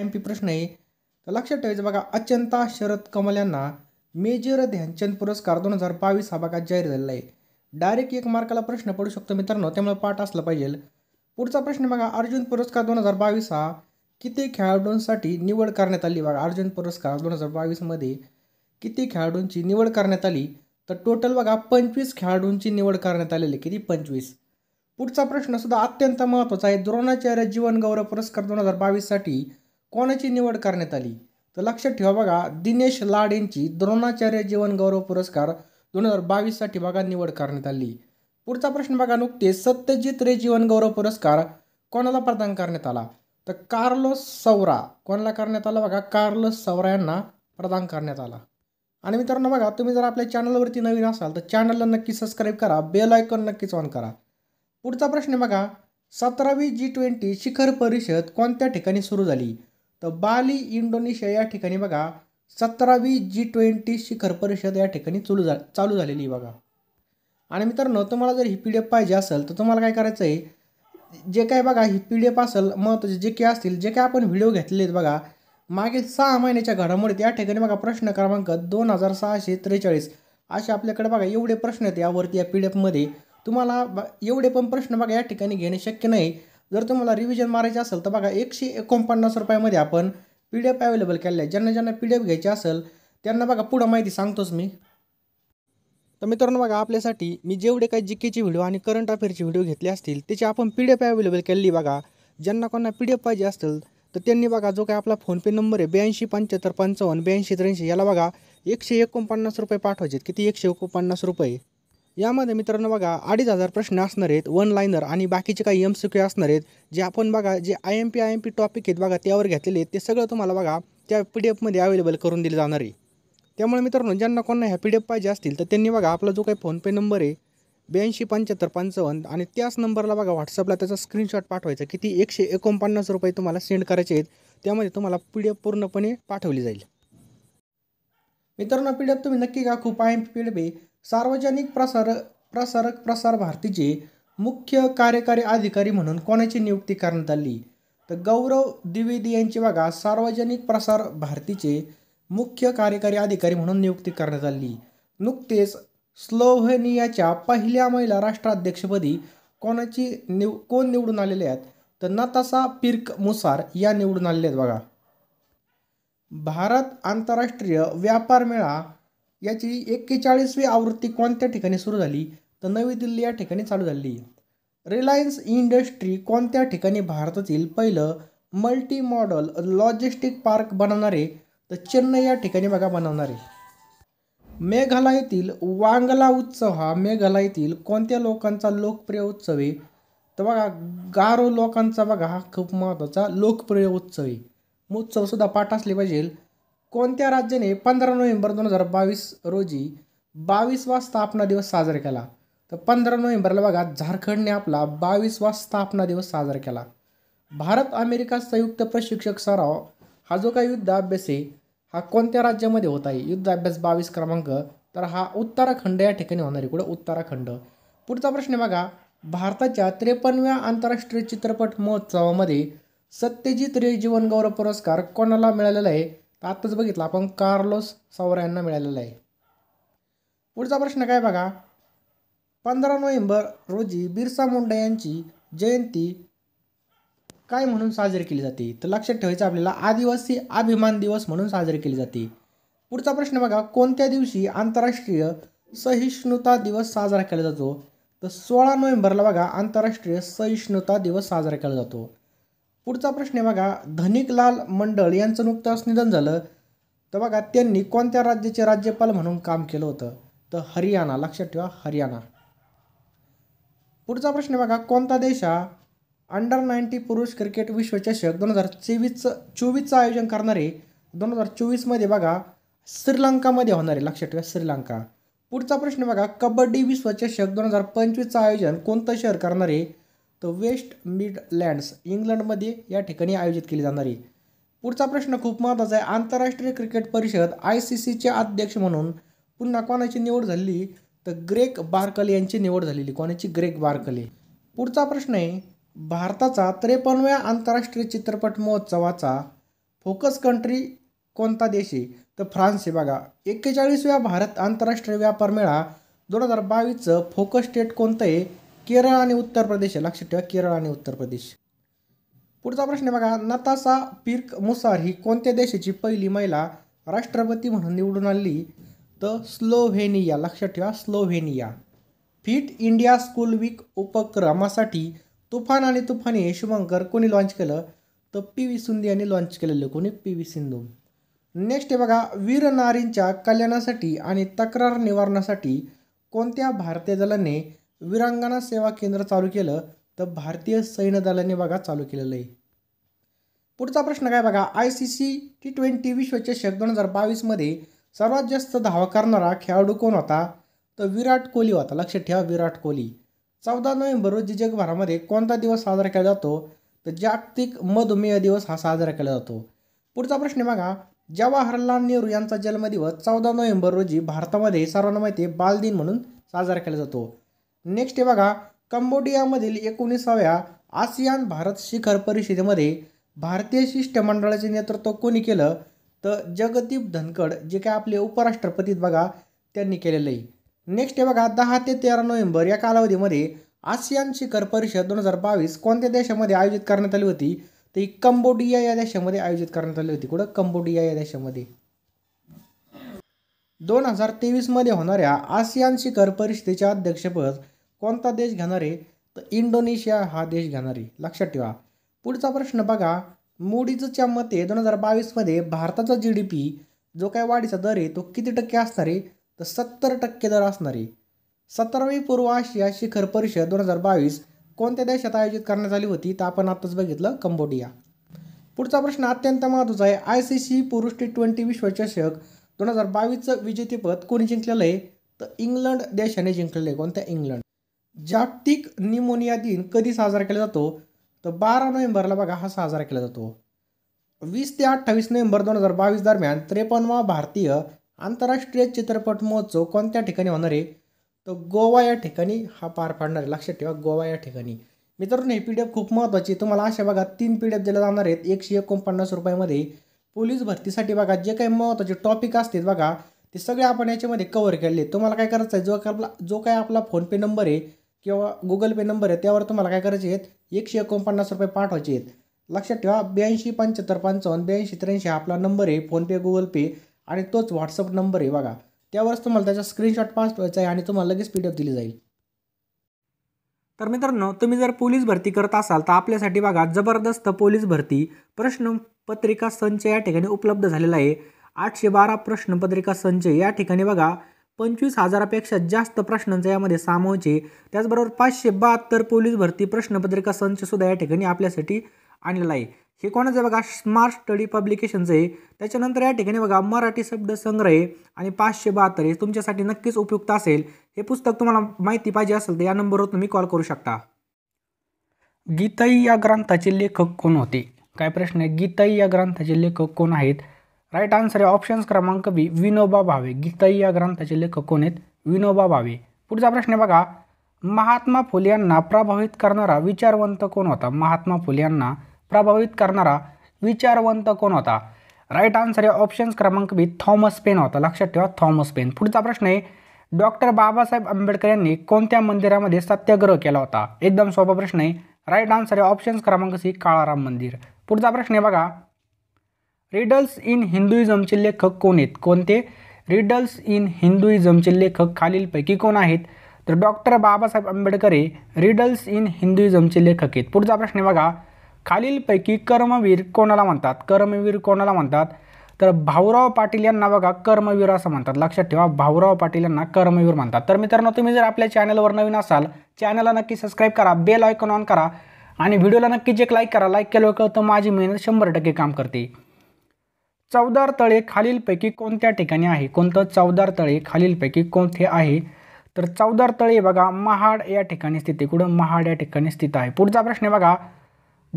M P प्रश्न आहे तर लक्षात ठेवायचं बघा अचंता शरद कमल यांना मेजर ध्यानचंद पुरस्कार दोन हजार बावीस हा भागात जाहीर झालेला आहे डायरेक्ट एक मार्काला प्रश्न पडू शकतो मित्रांनो त्यामुळे पाठ असला पाहिजे पुढचा प्रश्न बघा अर्जुन पुरस्कार दोन हजार बावीस हा किती खेळाडूंसाठी निवड करण्यात आली बघा अर्जुन पुरस्कार दोन हजार बावीसमध्ये किती खेळाडूंची निवड करण्यात आली तर टोटल बघा पंचवीस खेळाडूंची निवड करण्यात आलेली किती पंचवीस पुढचा प्रश्न सुद्धा अत्यंत महत्त्वाचा आहे द्रोणाचार्य जीवनगौरव पुरस्कार दोन हजार बावीससाठी कोणाची निवड करण्यात आली तर लक्षात ठेवा बघा दिनेश लाड यांची द्रोणाचार्य गौरव पुरस्कार दोन हजार बावीससाठी बघा निवड करण्यात आली पुढचा प्रश्न बघा नुकते सत्यजित रे जीवनगौरव पुरस्कार कोणाला प्रदान करण्यात आला तर कार्लोस सौरा कोणाला करण्यात आला बघा कार्लोस सौरा यांना प्रदान करण्यात आला आणि मित्रांनो बघा तुम्ही जर आपल्या चॅनलवरती नवीन असाल तर चॅनलला नक्की सबस्क्राईब करा बेल आयकॉन नक्कीच ऑन करा पुढचा प्रश्न बघा सतरावी जी ट्वेंटी शिखर परिषद कोणत्या ठिकाणी सुरू झाली तर बाली इंडोनेशिया या ठिकाणी बघा सतरावी जी ट्वेंटी शिखर परिषद या ठिकाणी चालू झा चालू झालेली बघा आणि मित्रांनो तुम्हाला जर ही पी डी एफ पाहिजे असेल तर तुम्हाला काय करायचं आहे जे काय बघा ही पी डी एफ असेल महत्त्वाचे जे काही असतील जे काय आपण व्हिडिओ घेतले आहेत बघा मागे सहा महिन्याच्या घडामोडीत या ठिकाणी बघा प्रश्न क्रमांक दोन हजार सहाशे त्रेचाळीस असे आपल्याकडे बघा एवढे प्रश्न आहेत यावरती या पी डी एफमध्ये तुम्हाला एवढे पण प्रश्न बघा या ठिकाणी घेणे शक्य नाही जर तुम्हाला रिव्हिजन मारायचे असेल तर बघा एकशे एकोणपन्नास रुपयामध्ये आपण पी डी एफ अवेलेबल केले आहे ज्यांना ज्यांना पी डी एफ घ्यायची असेल त्यांना बघा पुढं माहिती सांगतोच मी तर मित्रांनो बघा आपल्यासाठी मी जेवढे काही जिकेचे व्हिडिओ आणि करंट अफेअरचे व्हिडिओ घेतले असतील त्याचे आपण पी डी एफ अवेलेबल केली बघा ज्यांना कोणा पी डी एफ पाहिजे असेल तर त्यांनी बघा जो काय आपला फोनपे नंबर आहे ब्याऐंशी पंच्याहत्तर पंचावन्न ब्याऐंशी त्र्याऐंशी याला बघा एकशे एकोणपन्नास रुपये पाठवायचे किती एकशे एकोणपन्नास रुपये यामध्ये मित्रांनो बघा अडीच हजार प्रश्न असणार आहेत वन लाईनर आणि बाकीचे काही एम सी क्यू असणार आहेत जे आपण बघा जे I M P I M P topic आहेत बघा त्यावर घेतलेले आहेत ते सगळं तुम्हाला बघा त्या पी डी एफमध्ये अवेलेबल करून दिले जाणार आहे त्यामुळे मित्रांनो ज्यांना कोणा ह्या पी डी एफ पाहिजे असतील तर त्यांनी बघा आपला जो काही फोनपे नंबर आहे ब्याऐंशी पंच्याहत्तर पंचावन्न आणि त्याच नंबरला बघा व्हॉट्सअपला त्याचा स्क्रीनशॉट पाठवायचा किती एकशे एकोणपन्नास रुपये तुम्हाला सेंड करायचे आहेत त्यामध्ये तुम्हाला पी डी एफ पूर्णपणे पाठवली जाईल मित्रांनो पी तुम्ही नक्की का खूप आहे पी सार्वजनिक प्रसार प्रसारक प्रसार भारतीचे मुख्य कार्यकारी अधिकारी म्हणून कोणाची नियुक्ती करण्यात आली तर गौरव द्विवेदी यांची बघा सार्वजनिक प्रसार भारतीचे मुख्य कार्यकारी अधिकारी म्हणून नियुक्ती करण्यात आली नुकतेच स्लोव्हेनियाच्या पहिल्या महिला राष्ट्राध्यक्षपदी कोणाची निव कोण निवडून आलेले आहेत तर नतासा पिर्क मुसार या निवडून आलेल्या आहेत बघा भारत आंतरराष्ट्रीय व्यापार मेळा याची एक्केचाळीसवी आवृत्ती कोणत्या ठिकाणी सुरू झाली तर नवी दिल्ली या ठिकाणी चालू झाली रिलायन्स इंडस्ट्री कोणत्या ठिकाणी भारतातील पहिलं मल्टी मॉडल लॉजिस्टिक पार्क बनवणारे तर चेन्नई या ठिकाणी बघा बनवणारे मेघालयातील वांगला उत्सव हा मेघालयातील कोणत्या लोकांचा लोकप्रिय उत्सव आहे तर बघा गारो लोकांचा बघा हा खूप महत्त्वाचा लोकप्रिय उत्सव आहे महोत्सवसुद्धा पाठ असले पाहिजे कोणत्या राज्याने पंधरा नोव्हेंबर दोन हजार बावीस रोजी बावीसवा स्थापना दिवस साजरा केला तर पंधरा नोव्हेंबरला बघा झारखंडने आपला बावीसवा स्थापना दिवस साजरा केला भारत अमेरिका संयुक्त प्रशिक्षक सराव हा जो काही युद्धाभ्यास आहे हा कोणत्या राज्यामध्ये होत आहे युद्धाभ्यास बावीस क्रमांक तर हा उत्तराखंड या ठिकाणी होणार आहे कुठं उत्तराखंड पुढचा प्रश्न बघा भारताच्या त्रेपन्नव्या आंतरराष्ट्रीय चित्रपट महोत्सवामध्ये सत्यजित रे जीवनगौरव पुरस्कार कोणाला मिळालेला आहे तर आत्ताच बघितला आपण कार्लोस सावरा यांना मिळालेला आहे पुढचा प्रश्न काय बघा पंधरा नोव्हेंबर रोजी बिरसा मुंडा यांची जयंती काय म्हणून साजरी केली जाते तर लक्षात ठेवायचं आपल्याला आदिवासी अभिमान दिवस म्हणून साजरी केली जाते पुढचा प्रश्न बघा कोणत्या दिवशी आंतरराष्ट्रीय सहिष्णुता दिवस साजरा केला जातो तर सोळा नोव्हेंबरला बघा आंतरराष्ट्रीय सहिष्णुता दिवस साजरा केला जातो पुढचा प्रश्न आहे बघा धनिकलाल मंडळ यांचं नुकतंच निधन झालं तर बघा त्यांनी कोणत्या राज्याचे राज्यपाल म्हणून काम केलं होतं तर हरियाणा लक्षात ठेवा हरियाणा पुढचा प्रश्न बघा कोणता देश हा अंडर नाईन्टी पुरुष क्रिकेट विश्वचषक दोन हजार चोवीस चोवीसचं आयोजन करणारे दोन हजार चोवीसमध्ये बघा श्रीलंकामध्ये होणारे लक्षात ठेवा श्रीलंका पुढचा प्रश्न बघा कबड्डी विश्वचषक दोन हजार पंचवीसचं आयोजन कोणतं शहर करणारे तर वेस्ट मिडलँड्स इंग्लंडमध्ये या ठिकाणी आयोजित केली जाणार आहे पुढचा प्रश्न खूप महत्त्वाचा आहे आंतरराष्ट्रीय क्रिकेट परिषद आय सी सीचे अध्यक्ष म्हणून पुन्हा कोणाची निवड झालेली तर ग्रेक बारकले यांची निवड झालेली कोणाची ग्रेक बारकले पुढचा प्रश्न आहे भारताचा त्रेपन्नव्या आंतरराष्ट्रीय चित्रपट महोत्सवाचा फोकस कंट्री कोणता देश आहे तर फ्रान्स आहे बघा एक्केचाळीसव्या भारत आंतरराष्ट्रीय व्यापार मेळा दोन हजार बावीसचं फोकस स्टेट कोणतं आहे केरळ आणि उत्तर प्रदेश आहे लक्षात ठेवा केरळ आणि उत्तर प्रदेश पुढचा प्रश्न बघा नतासा पीर्क मुसार ही कोणत्या देशाची पहिली महिला राष्ट्रपती म्हणून निवडून आली तर स्लोव्हेनिया लक्षात ठेवा Slovenia Fit India School Week उपक्रमासाठी तुफान आणि तुफानी शुभंकर कोणी लॉन्च केलं तर पी व्ही सिंधू यांनी लॉन्च केलेलं कोणी पी व्ही सिंधू नेक्स्ट आहे बघा वीर नारींच्या कल्याणासाठी आणि तक्रार निवारणासाठी कोणत्या भारतीय दलाने वीरांगणा सेवा केंद्र चालू केलं तर भारतीय सैन्य दलाने बघा चालू केलेलं आहे पुढचा प्रश्न काय बघा I C C T twenty विश्वचषक दोन हजार बावीसमध्ये सर्वात जास्त धावा करणारा खेळाडू कोण होता तर विराट कोहली होता लक्षात ठेवा विराट कोहली चौदा नोव्हेंबर रोजी जगभरामध्ये कोणता दिवस साजरा केला जातो तर जागतिक मधुमेह दिवस हा साजरा केला जातो पुढचा प्रश्न बघा जवाहरलाल नेहरू यांचा जन्मदिवस चौदा नोव्हेंबर रोजी भारतामध्ये सर्वांना माहिती बालदिन म्हणून साजरा केला जातो नेक्स्ट हे बघा कंबोडियामधील एकोणीसाव्या आसियान भारत शिखर परिषदेमध्ये भारतीय शिष्टमंडळाचे नेतृत्व कोणी केलं तर जगदीप धनखड जे काय आपले उपराष्ट्रपतीत बघा त्यांनी केलेलं आहे नेक्स्ट हे बघा दहा ते तेरा नोव्हेंबर या कालावधीमध्ये आसियान शिखर परिषद दोन हजार बावीस कोणत्या देशामध्ये आयोजित करण्यात आली होती तर ही कंबोडिया या देशामध्ये आयोजित करण्यात आली होती कुठं कंबोडिया या देशामध्ये दोन हजार तेवीसमध्ये होणाऱ्या आसियान शिखर परिषदेच्या अध्यक्षपद कोणता देश घेणार आहे तर इंडोनेशिया हा देश घेणार आहे लक्षात ठेवा पुढचा प्रश्न बघा मोडीजच्या मते दोन हजार बावीसमध्ये भारताचा जी डी पी जो काय वाढीचा दर आहे तो किती टक्के असणार आहे तर सत्तर टक्के दर असणार आहे सत्तरावी पूर्व आशिया शिखर परिषद दोन हजार बावीस कोणत्या देशात आयोजित करण्यात आली होती तर आपण आत्ताच बघितलं कंबोडिया पुढचा प्रश्न अत्यंत महत्त्वाचा आहे आय सी सी पुरुष टी ट्वेंटी विश्वचषक दोन हजार बावीसचं विजेतेपद कोणी जिंकलेलं आहे तर इंग्लंड देशाने जिंकलेलं आहे कोणत्या इंग्लंड जागतिक निमोनिया दिन कधी साजरा केला जातो तर बारा नोव्हेंबरला बघा हा साजरा केला जातो वीस ते अठ्ठावीस नोव्हेंबर दोन हजार बावीस दरम्यान त्रेपन्नवा भारतीय आंतरराष्ट्रीय चित्रपट महोत्सव कोणत्या ठिकाणी होणार आहे तर गोवा या ठिकाणी हा पार पाडणार आहे लक्षात ठेवा गोवा या ठिकाणी मित्रांनो हे पी डी एफ खूप महत्त्वाची तुम्हाला अशा बघा तीन पी डी एफ दिल्या जाणार आहेत एकशे एकोणपन्नास रुपयामध्ये पोलीस भरतीसाठी बघा जे काही महत्त्वाचे टॉपिक असतील बघा ते सगळे आपण याच्यामध्ये कव्हर केले तुम्हाला काय करायचं आहे जो काय आपला जो काय आपला फोनपे नंबर आहे किंवा गुगल पे नंबर आहे त्यावर तुम्हाला काय करायचे आहेत एकशे एकोणपन्नास रुपये पाठवायचे आहेत लक्षात ठेवा ब्याऐंशी पंच्याहत्तर पंचावन्न ब्याऐंशी त्र्याऐंशी हा आपला नंबर आहे फोनपे गुगल पे आणि तोच व्हॉट्सअप नंबर आहे बघा त्यावरच तुम्हाला त्याचा स्क्रीनशॉट पाठवायचा आहे आणि तुम्हाला लगेच पी दिली जाईल तर मित्रांनो तुम्ही जर पोलीस भरती करत असाल तर आपल्यासाठी बघा जबरदस्त पोलीस भरती प्रश्नपत्रिका संच या ठिकाणी उपलब्ध झालेला आहे आठशे बारा प्रश्नपत्रिका संच या ठिकाणी बघा पंचवीस हजारापेक्षा जास्त प्रश्नांचा यामध्ये सामावचे त्याचबरोबर पाचशे बहात्तर पोलीस भरती प्रश्नपत्रिका संचसुद्धा या ठिकाणी आपल्यासाठी आणलेला आहे हे कोणाचं बघा स्मार्ट स्टडी पब्लिकेशनचं आहे त्याच्यानंतर या ठिकाणी बघा मराठी शब्द संग्रह आणि पाचशे बहात्तर हे तुमच्यासाठी नक्कीच उपयुक्त असेल हे पुस्तक तुम्हाला माहिती पाहिजे असेल तर या नंबरवर तुम्ही कॉल करू शकता गीताई या ग्रंथाचे लेखक कोण होते काय प्रश्न आहे गीताई या ग्रंथाचे लेखक कोण आहेत राईट आन्सर आहे ऑप्शन्स क्रमांक बी विनोबा भावे गीताई या ग्रंथाचे लेखक कोण आहेत विनोबा भावे पुढचा प्रश्न आहे बघा महात्मा फुले यांना प्रभावित करणारा विचारवंत कोण होता महात्मा फुले यांना प्रभावित करणारा विचारवंत कोण होता राईट आन्सर आहे ऑप्शन्स क्रमांक बी थॉमस पेन होता लक्षात ठेवा थॉमस पेन पुढचा प्रश्न आहे डॉक्टर बाबासाहेब आंबेडकर यांनी कोणत्या मंदिरामध्ये सत्याग्रह केला होता एकदम सोपा प्रश्न आहे राईट आन्सर आहे ऑप्शन्स क्रमांक सी काळाराम मंदिर पुढचा प्रश्न आहे बघा रिडल्स इन हिंदुइजमचे लेखक कोण आहेत कोणते रिडल्स इन हिंदुइजमचे लेखक खालीलपैकी कोण आहेत तर डॉक्टर बाबासाहेब आंबेडकर हे रिडल्स इन हिंदुइझमचे लेखक आहेत पुढचा प्रश्न बघा खालीलपैकी कर्मवीर कोणाला म्हणतात कर्मवीर कोणाला म्हणतात तर भाऊराव पाटील यांना बघा कर्मवीर असं म्हणतात लक्षात ठेवा भाऊराव पाटील यांना कर्मवीर म्हणतात तर मित्रांनो तुम्ही जर आपल्या चॅनलवर नवीन असाल चॅनलला नक्की सबस्क्राईब करा बेल आयकॉन ऑन करा आणि व्हिडिओला नक्कीच एक लाईक करा लाईक केलं कळतं माझी मेहनत शंभर टक्के काम करते चौदार तळे खालीलपैकी कोणत्या ठिकाणी आहे कोणतं चौदार तळे खालीलपैकी कोणते आहे तर चौदार तळे बघा महाड या ठिकाणी स्थित आहे कुठं महाड या ठिकाणी स्थित आहे पुढचा प्रश्न बघा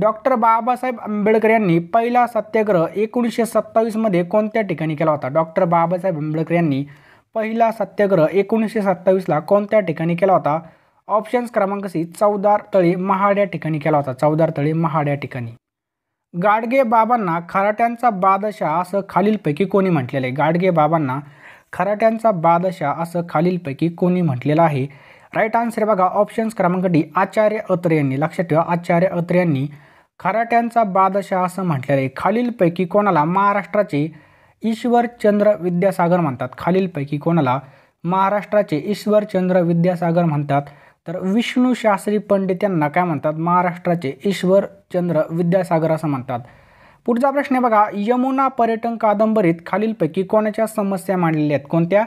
डॉक्टर बाबासाहेब आंबेडकर यांनी पहिला सत्याग्रह एकोणीसशे सत्तावीसमध्ये कोणत्या ठिकाणी केला होता डॉक्टर बाबासाहेब आंबेडकर यांनी पहिला सत्याग्रह एकोणीसशे सत्तावीसला कोणत्या ठिकाणी केला होता ऑप्शन्स क्रमांक सी चौदार तळे महाड या ठिकाणी केला होता चौदार तळे महाड या ठिकाणी गाडगे बाबांना खराट्यांचा बादशा असं खालीलपैकी कोणी म्हटलेलं आहे गाडगे बाबांना खराट्यांचा बादशा असं खालीलपैकी कोणी म्हटलेलं आहे राईट आन्सर बघा ऑप्शन्स क्रमांक डी आचार्य अत्रे यांनी लक्षात ठेवा आचार्य अत्रे यांनी खराट्यांचा बादशा असं म्हटलेलं आहे खालीलपैकी कोणाला महाराष्ट्राचे ईश्वरचंद्र विद्यासागर म्हणतात खालीलपैकी कोणाला महाराष्ट्राचे ईश्वरचंद्र विद्यासागर म्हणतात तर विष्णू शास्त्री पंडित यांना काय म्हणतात महाराष्ट्राचे ईश्वरचंद्र विद्यासागर असं म्हणतात पुढचा प्रश्न आहे बघा यमुना पर्यटन कादंबरीत खालीलपैकी कोणाच्या समस्या मांडलेल्या आहेत कोणत्या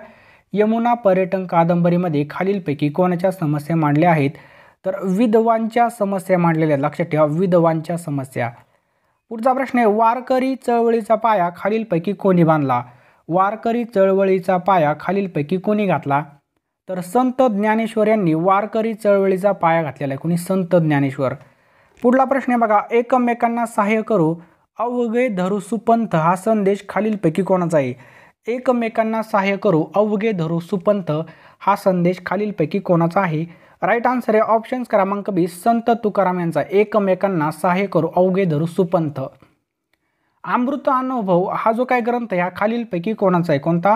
यमुना पर्यटन कादंबरीमध्ये खालीलपैकी कोणाच्या समस्या मांडल्या आहेत तर विधवांच्या समस्या मांडलेल्या आहेत लक्षात ठेवा विधवांच्या समस्या पुढचा प्रश्न आहे वारकरी चळवळीचा पाया खालीलपैकी कोणी बांधला वारकरी चळवळीचा पाया खालीलपैकी कोणी घातला तर संत ज्ञानेश्वर यांनी वारकरी चळवळीचा पाया घातलेला आहे कुणी संत ज्ञानेश्वर पुढला प्रश्न आहे बघा एकमेकांना सहाय्य करू अवघे धरू सुपंथ हा संदेश खालीलपैकी कोणाचा आहे एकमेकांना सहाय्य करू अवघे धरू सुपंथ हा संदेश खालीलपैकी कोणाचा आहे राईट आन्सर आहे ऑप्शन्स क्रमांक बी संत तुकाराम यांचा एकमेकांना सहाय्य करू अवघे धरू सुपंथ अमृत अनुभव हा जो काय ग्रंथ आहे हा खालीलपैकी कोणाचा आहे कोणता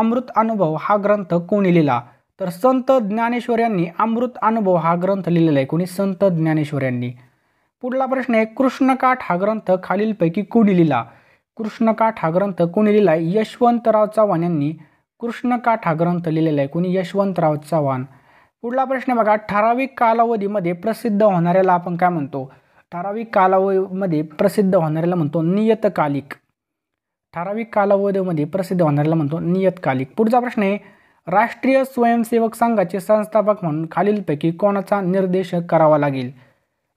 अमृत अनुभव हा ग्रंथ कोणी लिहिला तर संत ज्ञानेश्वर यांनी अमृत अनुभव हा ग्रंथ लिहिलेला आहे कोणी संत ज्ञानेश्वर यांनी पुढला प्रश्न आहे कृष्णकाठ हा ग्रंथ खालीलपैकी कोणी लिहिला कृष्णकाठ हा ग्रंथ कोणी लिहिला आहे यशवंतराव चव्हाण यांनी कृष्णकाठ हा ग्रंथ लिहिलेला आहे कोणी यशवंतराव चव्हाण पुढला प्रश्न बघा ठराविक कालावधीमध्ये प्रसिद्ध होणाऱ्याला आपण काय म्हणतो ठराविक कालावधीमध्ये प्रसिद्ध होणाऱ्याला म्हणतो नियतकालिक ठराविक कालावधीमध्ये प्रसिद्ध होणाऱ्याला म्हणतो नियतकालिक पुढचा प्रश्न आहे राष्ट्रीय स्वयंसेवक संघाचे संस्थापक म्हणून खालीलपैकी कोणाचा निर्देश करावा लागेल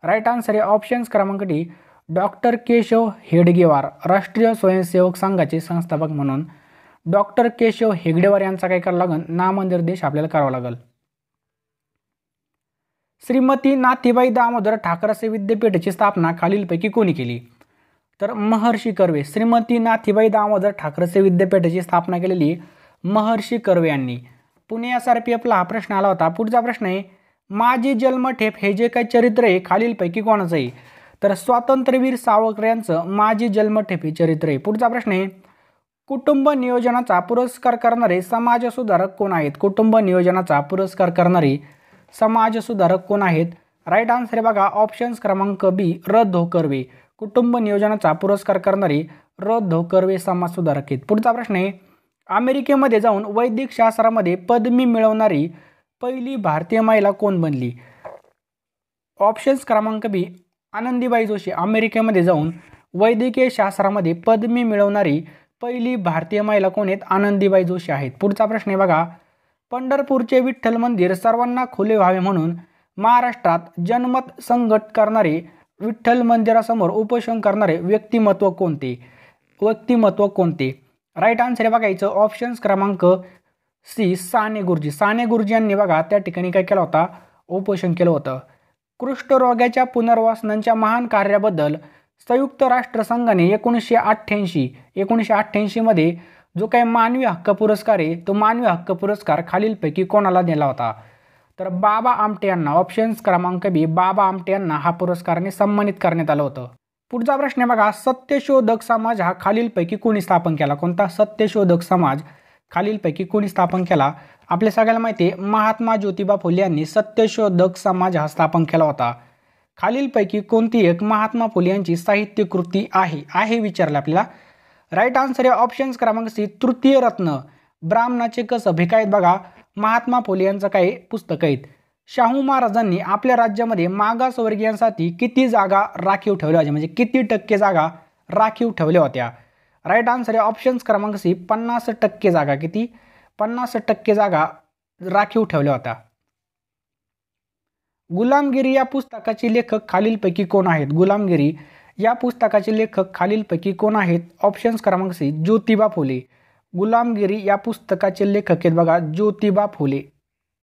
राईट आन्सर आहे ऑप्शन्स क्रमांक डी डॉक्टर केशव हेडगेवार राष्ट्रीय स्वयंसेवक संघाचे संस्थापक म्हणून डॉक्टर केशव हेगडेवार यांचा काय करावं लागेल नामनिर्देश आपल्याला करावा लागेल श्रीमती नाथीबाई दामोदर ठाकरसे विद्यापीठाची स्थापना खालीलपैकी कोणी केली तर महर्षी कर्वे श्रीमती नाथीबाई दामोदर ठाकरसे विद्यापीठाची स्थापना केलेली महर्षी कर्वे यांनी पुणे एस आर पी एफला हा प्रश्न आला होता पुढचा प्रश्न आहे माझी जन्मठेप हे जे काही चरित्र आहे खालीलपैकी कोणाचं आहे तर स्वातंत्र्यवीर सावरकर यांचं माझे जन्मठेप हे चरित्र आहे पुढचा प्रश्न आहे कुटुंब नियोजनाचा पुरस्कार करणारे समाजसुधारक कोण आहेत कुटुंब नियोजनाचा पुरस्कार करणारे समाजसुधारक कोण आहेत राईट आन्सर आहे बघा ऑप्शन्स क्रमांक बी र कर्वे कुटुंब नियोजनाचा पुरस्कार करणारे र कर्वे समाजसुधारक आहेत पुढचा प्रश्न आहे अमेरिकेमध्ये जाऊन वैदिक वैदिकशास्त्रामध्ये पदवी मिळवणारी पहिली भारतीय महिला कोण बनली ऑप्शन्स क्रमांक बी आनंदीबाई जोशी अमेरिकेमध्ये जाऊन वैद्यकीय शास्त्रामध्ये पदवी मिळवणारी पहिली भारतीय महिला कोण आहेत आनंदीबाई जोशी आहेत पुढचा प्रश्न आहे बघा पंढरपूरचे विठ्ठल मंदिर सर्वांना खुले व्हावे म्हणून महाराष्ट्रात जनमत संघट करणारे विठ्ठल मंदिरासमोर उपोषण करणारे व्यक्तिमत्व कोणते व्यक्तिमत्व कोणते राईट आन्सर हे बघायचं ऑप्शन्स क्रमांक सी साने गुरुजी साने गुरुजी यांनी बघा त्या ठिकाणी काय केला होता उपोषण केलं होतं कृष्ठरोग्याच्या पुनर्वासनांच्या महान कार्याबद्दल संयुक्त राष्ट्रसंघाने एकोणीसशे अठ्ठ्याऐंशी एकोणीसशे अठ्ठ्याऐंशीमध्ये जो काही मानवी हक्क पुरस्कार आहे तो मानवी हक्क पुरस्कार खालीलपैकी कोणाला दिला होता तर बाबा आमटे यांना ऑप्शन्स क्रमांक बी बाबा आमटे यांना हा पुरस्काराने सन्मानित करण्यात आलं होतं पुढचा प्रश्न आहे बघा सत्यशोधक समाज हा खालीलपैकी कोणी स्थापन केला कोणता सत्यशोधक समाज खालीलपैकी कोणी स्थापन केला आपल्या सगळ्याला माहिती आहे महात्मा ज्योतिबा फुले यांनी सत्यशोधक समाज हा स्थापन केला होता खालीलपैकी कोणती एक महात्मा फुले यांची साहित्य कृती आहे आहे विचारलं आपल्याला राईट आन्सर आहे ऑप्शन्स क्रमांक सी तृतीय रत्न ब्राह्मणाचे कसं भिकायत बघा महात्मा फुले यांचं काही पुस्तक आहेत शाहू महाराजांनी आपल्या राज्यामध्ये मागासवर्गीयांसाठी किती जागा राखीव ठेवल्या होत्या म्हणजे किती टक्के जागा राखीव ठेवल्या होत्या राईट आन्सर आहे ऑप्शन्स क्रमांक सी पन्नास टक्के जागा किती पन्नास टक्के जागा राखीव ठेवल्या होत्या गुलामगिरी या पुस्तकाचे लेखक खालीलपैकी कोण आहेत गुलामगिरी या पुस्तकाचे लेखक खालीलपैकी कोण आहेत ऑप्शन्स क्रमांक सी ज्योतिबा फुले गुलामगिरी या पुस्तकाचे लेखक आहेत बघा ज्योतिबा फुले